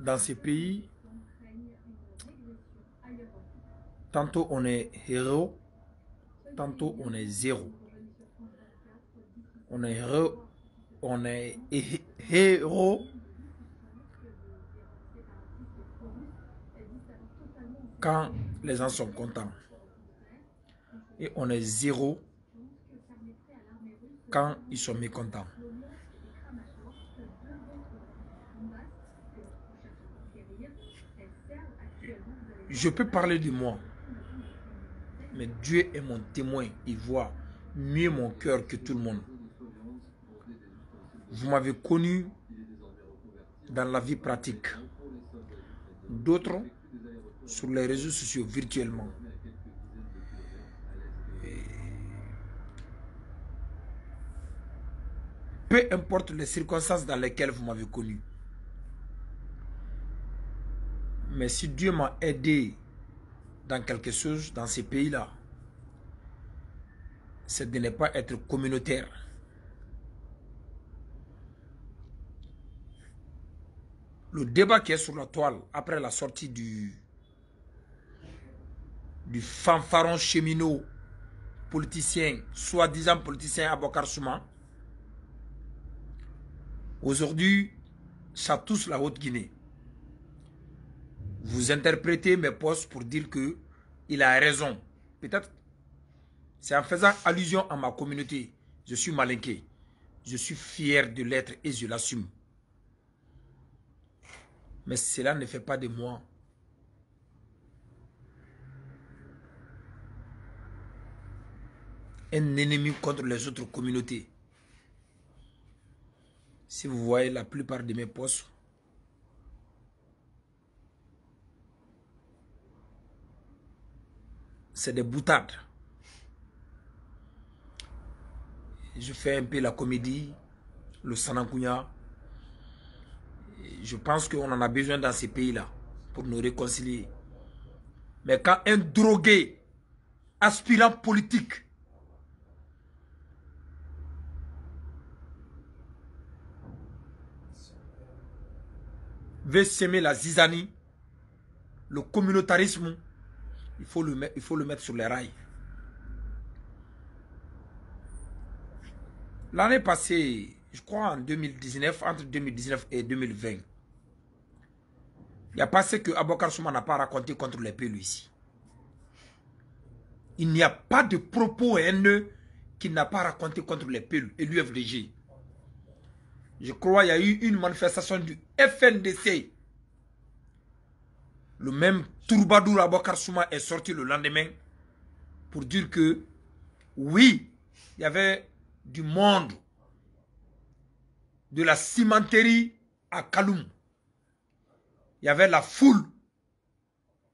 Dans ces pays, tantôt on est héros, tantôt on est zéro. On est héros, on est héros. Quand les gens sont contents. Et on est zéro quand ils sont mécontents. Je peux parler de moi. Mais Dieu est mon témoin. Il voit mieux mon cœur que tout le monde. Vous m'avez connu dans la vie pratique. D'autres sur les réseaux sociaux virtuellement. peu importe les circonstances dans lesquelles vous m'avez connu, mais si Dieu m'a aidé dans quelque chose, dans ces pays-là, c'est de ne pas être communautaire. Le débat qui est sur la toile après la sortie du, du fanfaron cheminot politicien, soi-disant politicien Abokar Souma, aujourd'hui, ça touche la Haute-Guinée vous interprétez mes postes pour dire que il a raison. Peut-être c'est en faisant allusion à ma communauté. Je suis malinqué. Je suis fier de l'être et je l'assume. Mais cela ne fait pas de moi. Un ennemi contre les autres communautés. Si vous voyez la plupart de mes postes, c'est des boutades. Je fais un peu la comédie, le sanankunya. Je pense qu'on en a besoin dans ces pays-là pour nous réconcilier. Mais quand un drogué, aspirant politique, veut semer la zizanie, le communautarisme, il faut le, mettre, il faut le mettre sur les rails. L'année passée, je crois en 2019, entre 2019 et 2020, il n'y a passé que Abokar Souma n'a pas raconté contre les PLU ici. Il n'y a pas de propos haineux qu'il n'a pas raconté contre les PLU et l'UFDG. Je crois qu'il y a eu une manifestation du FNDC le même Tourbadour à est sorti le lendemain pour dire que oui, il y avait du monde de la cimenterie à Kaloum. Il y avait la foule,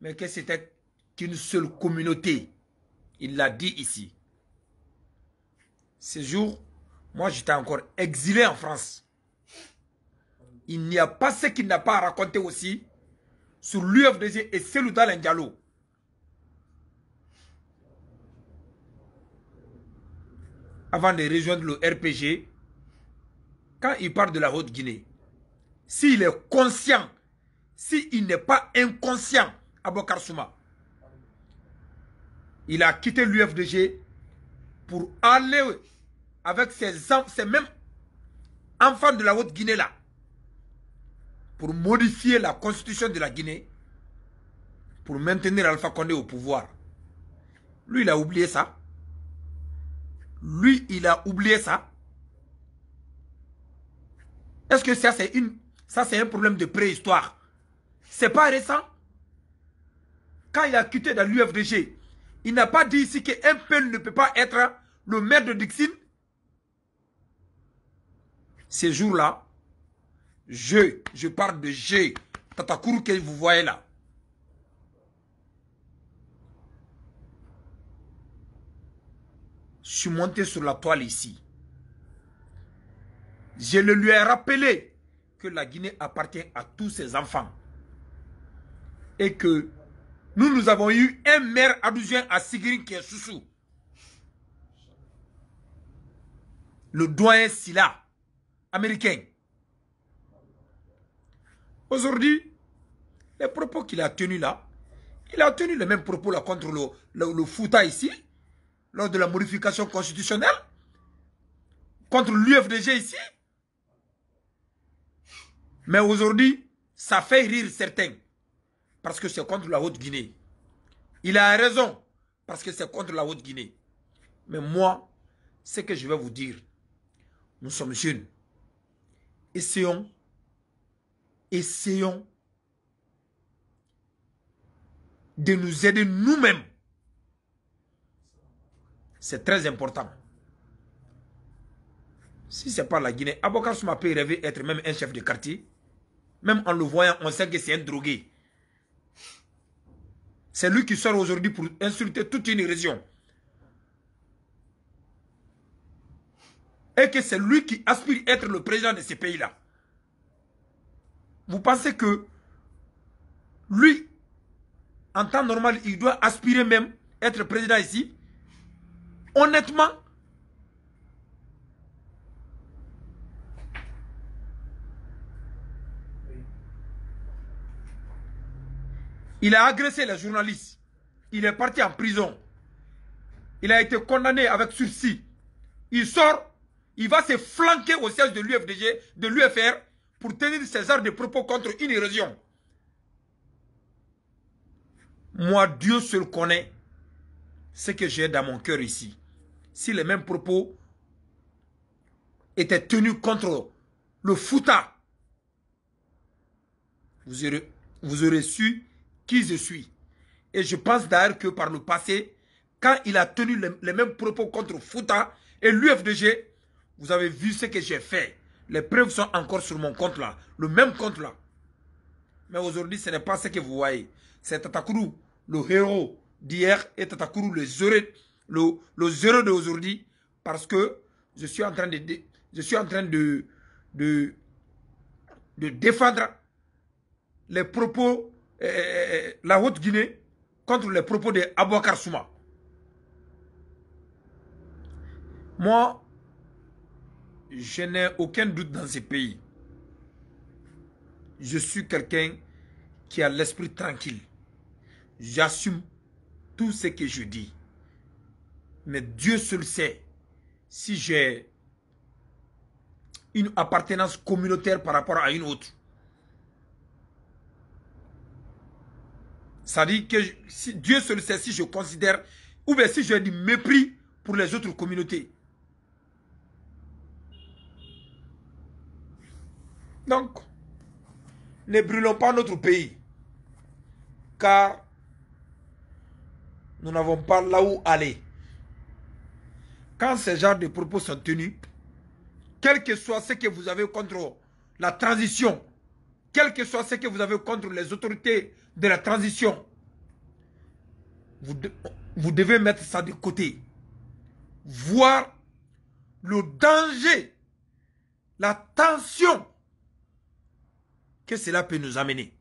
mais que c'était qu'une seule communauté. Il l'a dit ici. Ces jours, moi j'étais encore exilé en France. Il n'y a pas ce qu'il n'a pas raconté aussi sur l'UFDG et celui Dalen Diallo. Avant de rejoindre le RPG, quand il parle de la Haute-Guinée, s'il est conscient, s'il n'est pas inconscient, à Souma, il a quitté l'UFDG pour aller avec ses, ses mêmes enfants de la Haute-Guinée là, pour modifier la constitution de la Guinée pour maintenir Alpha Condé au pouvoir. Lui, il a oublié ça. Lui, il a oublié ça. Est-ce que ça, c'est une, ça, c'est un problème de préhistoire? C'est pas récent. Quand il a quitté dans l'UFDG, il n'a pas dit ici qu'un peuple ne peut pas être le maire de Dixine. Ces jours-là, je, je parle de je. Tata que vous voyez là. Je suis monté sur la toile ici. Je le lui ai rappelé que la Guinée appartient à tous ses enfants. Et que nous, nous avons eu un maire abusien à Sigrin qui est Soussou. Le doyen Silla, américain. Aujourd'hui, les propos qu'il a tenus là, il a tenu les mêmes propos là contre le, le, ici, lors de la modification constitutionnelle, contre l'UFDG ici. Mais aujourd'hui, ça fait rire certains, parce que c'est contre la Haute-Guinée. Il a raison, parce que c'est contre la Haute-Guinée. Mais moi, ce que je vais vous dire, nous sommes jeunes. Essayons essayons de nous aider nous-mêmes. C'est très important. Si ce n'est pas la Guinée, Aboukar Souma peut rêver d'être même un chef de quartier. Même en le voyant, on sait que c'est un drogué. C'est lui qui sort aujourd'hui pour insulter toute une région. Et que c'est lui qui aspire à être le président de ce pays-là vous pensez que lui, en temps normal, il doit aspirer même être président ici Honnêtement, il a agressé les journalistes. Il est parti en prison. Il a été condamné avec sursis. Il sort, il va se flanquer au siège de l'UFDG, de l'UFR, pour tenir ces arts de propos contre une érosion. Moi, Dieu seul connaît ce que j'ai dans mon cœur ici. Si les mêmes propos étaient tenus contre le Fouta, vous aurez, su qui je suis. Et je pense d'ailleurs que par le passé, quand il a tenu les, les mêmes propos contre Fouta et l'UFDG, vous avez vu ce que j'ai fait. Les preuves sont encore sur mon compte là. Le même compte là. Mais aujourd'hui, ce n'est pas ce que vous voyez. C'est Tatakourou, le héros d'hier, et Tatakourou, le zéro, le, zéro d'aujourd'hui. Parce que je suis en train de, je suis en train de, de, défendre les propos, eh, eh, eh, la Haute-Guinée, contre les propos de Abouakar Souma. Moi, je n'ai aucun doute dans ce pays. Je suis quelqu'un qui a l'esprit tranquille. J'assume tout ce que je dis. Mais Dieu seul sait si j'ai une appartenance communautaire par rapport à une autre. Ça dit que si Dieu seul sait si je considère ou bien si j'ai du mépris pour les autres communautés. Donc, ne brûlons pas notre pays, car nous n'avons pas là où aller. Quand ce genre de propos sont tenus, quel que soit ce que vous avez contre la transition, quel que soit ce que vous avez contre les autorités de la transition, vous, vous devez mettre ça de côté. Voir le danger, la tension que cela peut nous amener.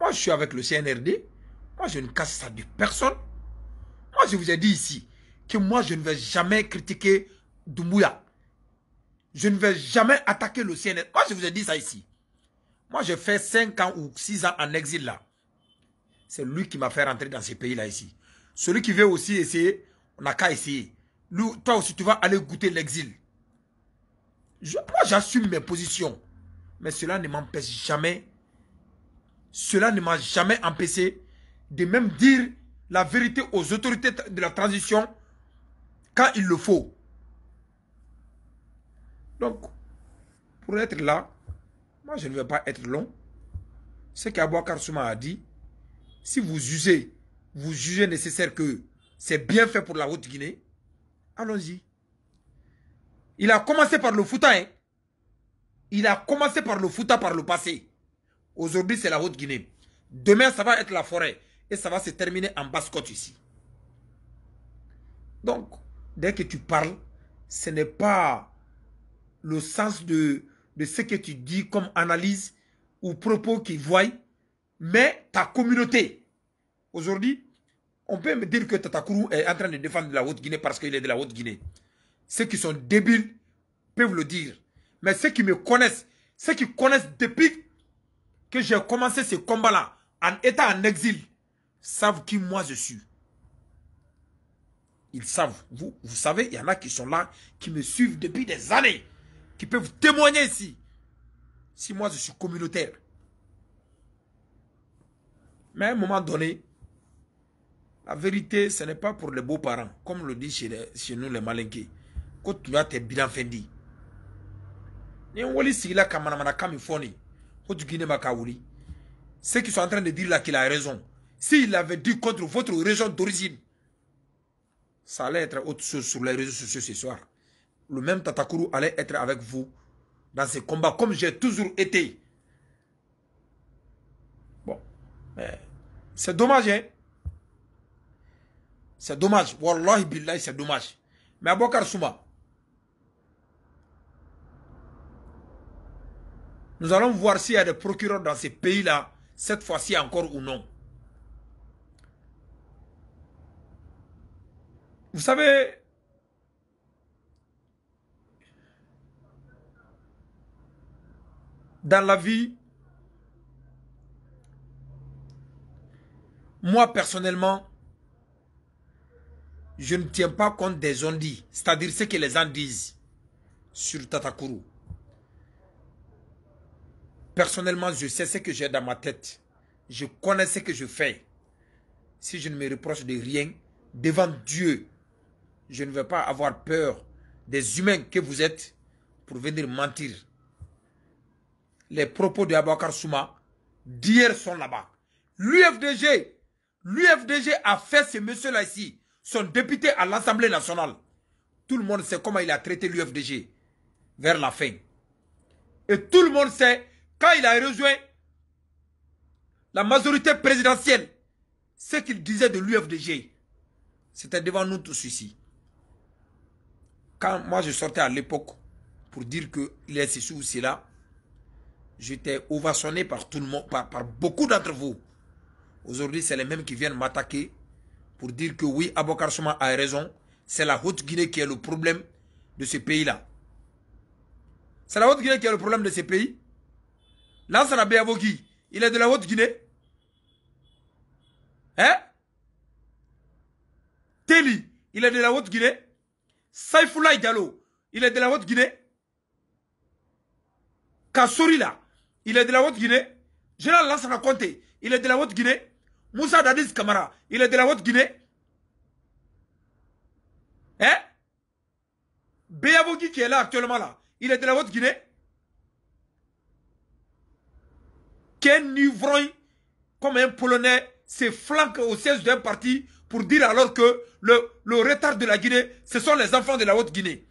Moi, je suis avec le CNRD. Moi, je ne casse ça de personne. Moi, je vous ai dit ici que moi, je ne vais jamais critiquer Doumbouya. Je ne vais jamais attaquer le CNRD. Moi, je vous ai dit ça ici. Moi, j'ai fait 5 ans ou 6 ans en exil là. C'est lui qui m'a fait rentrer dans ce pays là ici. Celui qui veut aussi essayer, on n'a qu'à essayer toi aussi, tu vas aller goûter l'exil. Moi, j'assume mes positions. Mais cela ne m'empêche jamais. Cela ne m'a jamais empêché de même dire la vérité aux autorités de la transition quand il le faut. Donc, pour être là, moi, je ne vais pas être long. Ce qu'Aboua Karsuma a dit, si vous jugez, vous jugez nécessaire que c'est bien fait pour la Haute-Guinée, Allons-y. Il a commencé par le Fouta. Hein. Il a commencé par le Fouta par le passé. Aujourd'hui, c'est la Haute-Guinée. Demain, ça va être la forêt. Et ça va se terminer en basse-côte ici. Donc, dès que tu parles, ce n'est pas le sens de, de ce que tu dis comme analyse ou propos qu'ils voient, mais ta communauté. Aujourd'hui, on peut me dire que Tatakourou est en train de défendre la Haute-Guinée parce qu'il est de la Haute-Guinée. Ceux qui sont débiles peuvent le dire. Mais ceux qui me connaissent, ceux qui connaissent depuis que j'ai commencé ce combat-là, en étant en exil, savent qui moi je suis. Ils savent. Vous, vous savez, il y en a qui sont là, qui me suivent depuis des années, qui peuvent témoigner ici. Si moi je suis communautaire. Mais à un moment donné, la vérité, ce n'est pas pour les beaux-parents, comme le dit chez, nous les malinqués. quand tu as tes bilans Ni Ceux qui sont en train de dire là qu'il a raison, s'il avait dit contre votre raison d'origine, ça allait être autre chose sur les réseaux sociaux ce soir. Le même Tatakourou allait être avec vous dans ce combat, comme j'ai toujours été. Bon, c'est dommage, hein c'est dommage. Wallahi billahi, c'est dommage. Mais Abokar Souma, nous allons voir s'il y a des procureurs dans ces pays-là, cette fois-ci encore ou non. Vous savez, dans la vie, moi personnellement, je ne tiens pas compte des ondes, c'est-à-dire ce que les gens disent sur Tatakuru. Personnellement, je sais ce que j'ai dans ma tête. Je connais ce que je fais. Si je ne me reproche de rien, devant Dieu, je ne vais pas avoir peur des humains que vous êtes pour venir mentir. Les propos de Abakar Souma d'hier sont là-bas. L'UFDG, l'UFDG a fait ce monsieur-là ici son député à l'Assemblée nationale. Tout le monde sait comment il a traité l'UFDG vers la fin. Et tout le monde sait, quand il a rejoint la majorité présidentielle, ce qu'il disait de l'UFDG, c'était devant nous tous ici. Quand moi je sortais à l'époque pour dire qu'il est ceci ou cela, j'étais ovationné par tout le monde, par beaucoup d'entre vous. Aujourd'hui, c'est les mêmes qui viennent m'attaquer pour dire que oui, Abokar a raison. C'est la Haute-Guinée qui est le problème de ce pays-là. C'est la Haute-Guinée qui est le problème de ce pays. Lansana Beavogi, il est de la Haute-Guinée. Hein Teli, il est de la Haute-Guinée. Saifoulaï Diallo, il est de la Haute-Guinée. Kassourila, il est de la Haute-Guinée. Général Lansana Conte, il est de la Haute-Guinée. Moussa Dadis Kamara, il est de la Haute-Guinée. Hein qui est là actuellement là, il est de la Haute-Guinée. Qu'un ivrogne comme un Polonais se flanque au siège d'un parti pour dire alors que le, le retard de la Guinée, ce sont les enfants de la Haute-Guinée.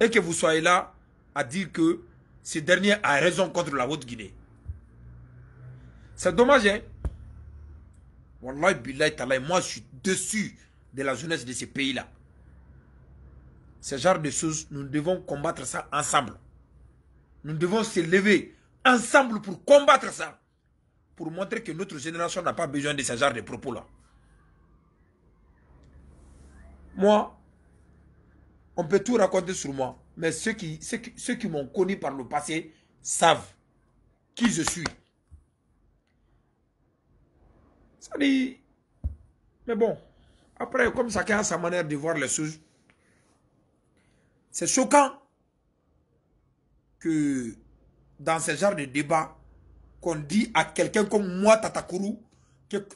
Et que vous soyez là à dire que ce dernier a raison contre la Haute-Guinée. C'est dommage, hein Wallahi, moi je suis dessus de la jeunesse de ces pays-là. Ce genre de choses, nous devons combattre ça ensemble. Nous devons se lever ensemble pour combattre ça. Pour montrer que notre génération n'a pas besoin de ce genre de propos-là. Moi, on peut tout raconter sur moi. Mais ceux qui, ceux qui, m'ont connu par le passé savent qui je suis. Ça dit, mais bon, après, comme chacun a sa manière de voir les choses, c'est choquant que dans ce genre de débat, qu'on dit à quelqu'un comme moi, Tatakourou, que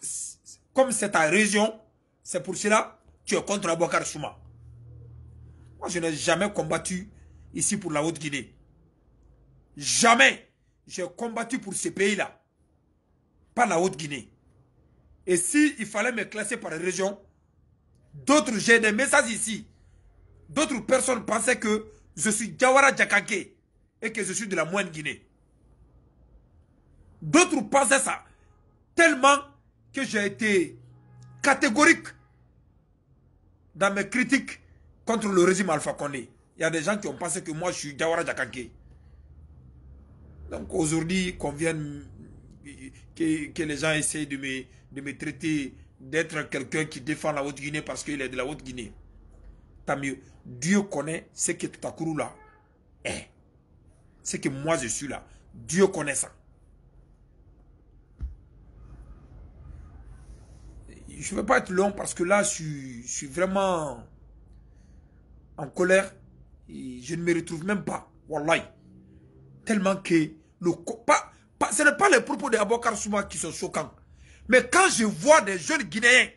comme c'est ta région, c'est pour cela que tu es contre Abouakar Souma. Moi, je n'ai jamais combattu ici pour la Haute-Guinée. Jamais j'ai combattu pour ce pays-là. Pas la Haute-Guinée. Et s'il il fallait me classer par région, d'autres, j'ai des messages ici. D'autres personnes pensaient que je suis Jawara Djakake et que je suis de la moindre Guinée. D'autres pensaient ça tellement que j'ai été catégorique dans mes critiques contre le régime Alpha est. Il y a des gens qui ont pensé que moi, je suis Jawara Djakanké. Donc aujourd'hui, qu'on vienne, que, les gens essayent de me, de me traiter d'être quelqu'un qui défend la Haute-Guinée parce qu'il est de la Haute-Guinée. Tant mieux. Dieu connaît ce que Takuru là est. Ce que moi je suis là. Dieu connaît ça. Je ne veux pas être long parce que là, je suis vraiment en colère. je ne me retrouve même pas. Wallahi. Tellement que le pas, pas, ce n'est pas les propos de Abou Souma qui sont choquants. Mais quand je vois des jeunes Guinéens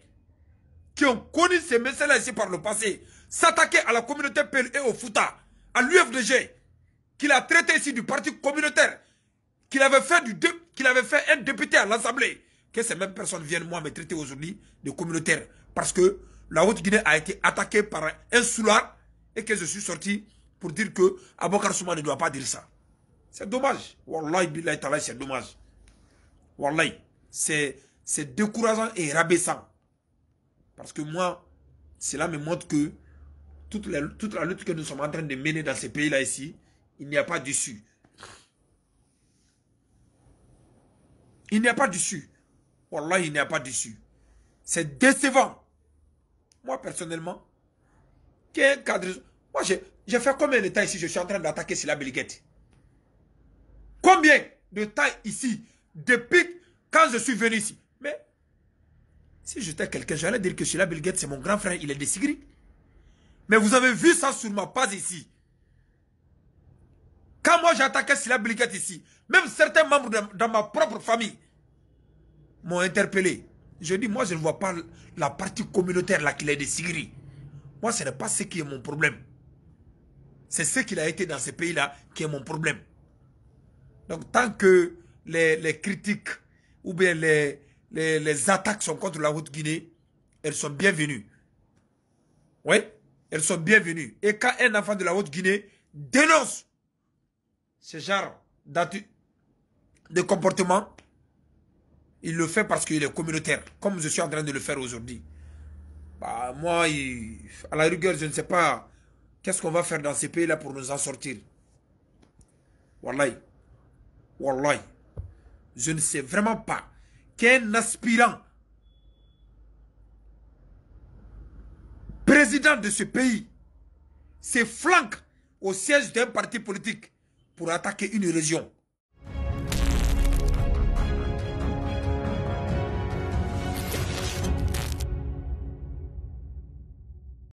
qui ont connu ces messages-là ici par le passé, s'attaquer à la communauté PEL et au FUTA, à l'UFDG, qu'il a traité ici du parti communautaire, qu'il avait, fait du qu'il avait fait un député à l'Assemblée, que ces mêmes personnes viennent moi me traiter aujourd'hui de communautaire. Parce que la Haute-Guinée a été attaquée par un soulard que je suis sorti pour dire que Abokar Souma ne doit pas dire ça. C'est dommage. Wallahi, c'est dommage. Wallahi, c'est décourageant et rabaissant. Parce que moi, cela me montre que toute la, lutte que nous sommes en train de mener dans ces pays-là ici, il n'y a pas d'issue. Il n'y a pas d'issue. Wallah, il n'y a pas d'issue. C'est décevant. Moi, personnellement, qu'un cadre... Moi, j'ai fait combien de temps ici Je suis en train d'attaquer la Bilguet Combien de temps ici Depuis quand je suis venu ici Mais si j'étais quelqu'un, j'allais dire que la Bilguet, c'est mon grand frère, il est de Sigri. Mais vous avez vu ça sur ma page ici. Quand moi j'attaquais la Bilguet ici, même certains membres de, dans ma propre famille m'ont interpellé. Je dis, moi je ne vois pas la partie communautaire là qu'il est de Sigri. Moi, ce n'est pas ce qui est mon problème. C'est ce qu'il a été dans ce pays-là qui est mon problème. Donc tant que les, critiques ou bien les, attaques sont contre la Haute-Guinée, elles sont bienvenues. Oui, elles sont bienvenues. Et quand un enfant de la Haute-Guinée dénonce ce genre de comportement, il le fait parce qu'il est communautaire, comme je suis en train de le faire aujourd'hui. Bah, moi, à la rigueur, je ne sais pas Qu'est-ce qu'on va faire dans ces pays-là pour nous en sortir Wallahi, wallahi, je ne sais vraiment pas qu'un aspirant président de ce pays se flanque au siège d'un parti politique pour attaquer une région.